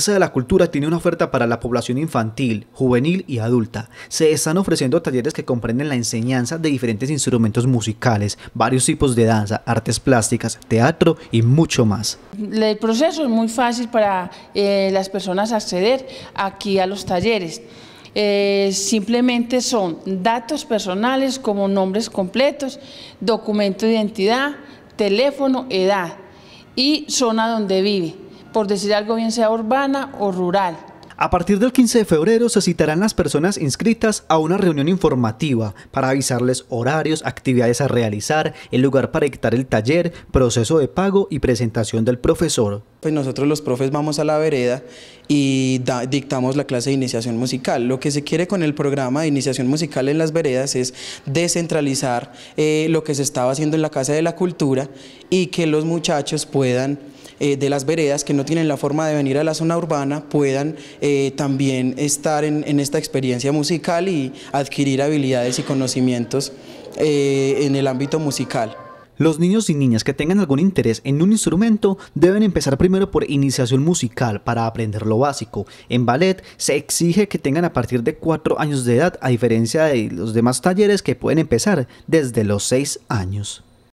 Casa de la Cultura tiene una oferta para la población infantil, juvenil y adulta. Se están ofreciendo talleres que comprenden la enseñanza de diferentes instrumentos musicales, varios tipos de danza, artes plásticas, teatro y mucho más. El proceso es muy fácil para eh, las personas acceder aquí a los talleres. Eh, simplemente son datos personales como nombres completos, documento de identidad, teléfono, edad y zona donde vive por decir algo bien sea urbana o rural. A partir del 15 de febrero se citarán las personas inscritas a una reunión informativa para avisarles horarios, actividades a realizar, el lugar para dictar el taller, proceso de pago y presentación del profesor pues nosotros los profes vamos a la vereda y dictamos la clase de iniciación musical. Lo que se quiere con el programa de iniciación musical en las veredas es descentralizar eh, lo que se estaba haciendo en la Casa de la Cultura y que los muchachos puedan eh, de las veredas que no tienen la forma de venir a la zona urbana puedan eh, también estar en, esta experiencia musical y adquirir habilidades y conocimientos en el ámbito musical. Los niños y niñas que tengan algún interés en un instrumento deben empezar primero por iniciación musical para aprender lo básico. En ballet se exige que tengan a partir de 4 años de edad, a diferencia de los demás talleres que pueden empezar desde los 6 años.